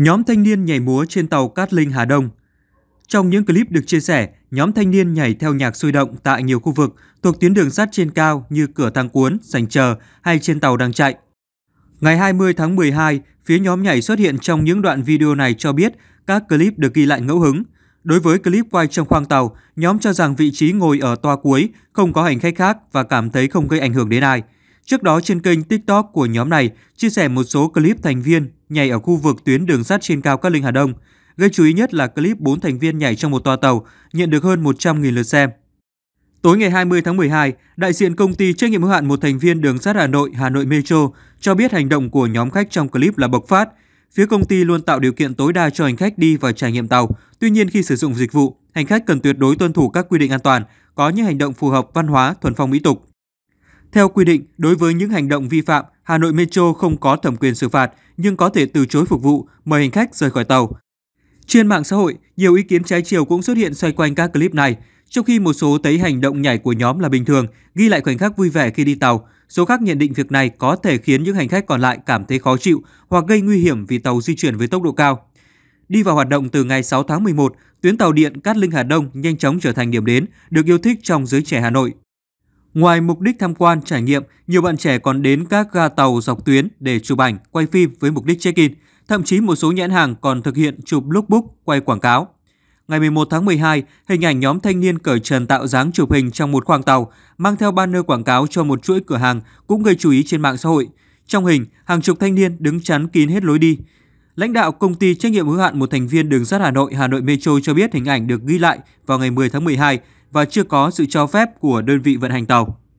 Nhóm thanh niên nhảy múa trên tàu Cát Linh Hà Đông. Trong những clip được chia sẻ, nhóm thanh niên nhảy theo nhạc sôi động tại nhiều khu vực thuộc tuyến đường sắt trên cao như cửa thang cuốn, sảnh chờ hay trên tàu đang chạy. Ngày 20 tháng 12, phía nhóm nhảy xuất hiện trong những đoạn video này cho biết các clip được ghi lại ngẫu hứng. Đối với clip quay trong khoang tàu, nhóm cho rằng vị trí ngồi ở toa cuối, không có hành khách khác và cảm thấy không gây ảnh hưởng đến ai. Trước đó trên kênh TikTok của nhóm này, chia sẻ một số clip thành viên nhảy ở khu vực tuyến đường sắt trên cao Cát Linh Hà Đông. Gây chú ý nhất là clip 4 thành viên nhảy trong một toa tàu, nhận được hơn 100.000 lượt xem. Tối ngày 20 tháng 12, đại diện công ty trách nhiệm hữu hạn một thành viên đường sắt Hà Nội, Hà Nội Metro cho biết hành động của nhóm khách trong clip là bộc phát. Phía công ty luôn tạo điều kiện tối đa cho hành khách đi và trải nghiệm tàu. Tuy nhiên khi sử dụng dịch vụ, hành khách cần tuyệt đối tuân thủ các quy định an toàn, có những hành động phù hợp văn hóa, thuần phong mỹ tục. Theo quy định, đối với những hành động vi phạm, Hà Nội Metro không có thẩm quyền xử phạt nhưng có thể từ chối phục vụ, mời hành khách rời khỏi tàu. Trên mạng xã hội, nhiều ý kiến trái chiều cũng xuất hiện xoay quanh các clip này. Trong khi một số thấy hành động nhảy của nhóm là bình thường, ghi lại khoảnh khắc vui vẻ khi đi tàu, số khác nhận định việc này có thể khiến những hành khách còn lại cảm thấy khó chịu hoặc gây nguy hiểm vì tàu di chuyển với tốc độ cao. Đi vào hoạt động từ ngày 6 tháng 11, tuyến tàu điện Cát Linh Hà Đông nhanh chóng trở thành điểm đến được yêu thích trong giới trẻ Hà Nội. Ngoài mục đích tham quan, trải nghiệm, nhiều bạn trẻ còn đến các ga tàu dọc tuyến để chụp ảnh, quay phim với mục đích check-in. Thậm chí một số nhãn hàng còn thực hiện chụp lookbook, quay quảng cáo. Ngày 11 tháng 12, hình ảnh nhóm thanh niên cởi trần tạo dáng chụp hình trong một khoang tàu, mang theo banner quảng cáo cho một chuỗi cửa hàng cũng gây chú ý trên mạng xã hội. Trong hình, hàng chục thanh niên đứng chắn kín hết lối đi. Lãnh đạo công ty trách nhiệm hữu hạn một thành viên đường sắt Hà Nội Hà Nội Metro cho biết hình ảnh được ghi lại vào ngày 10 tháng 12 và chưa có sự cho phép của đơn vị vận hành tàu.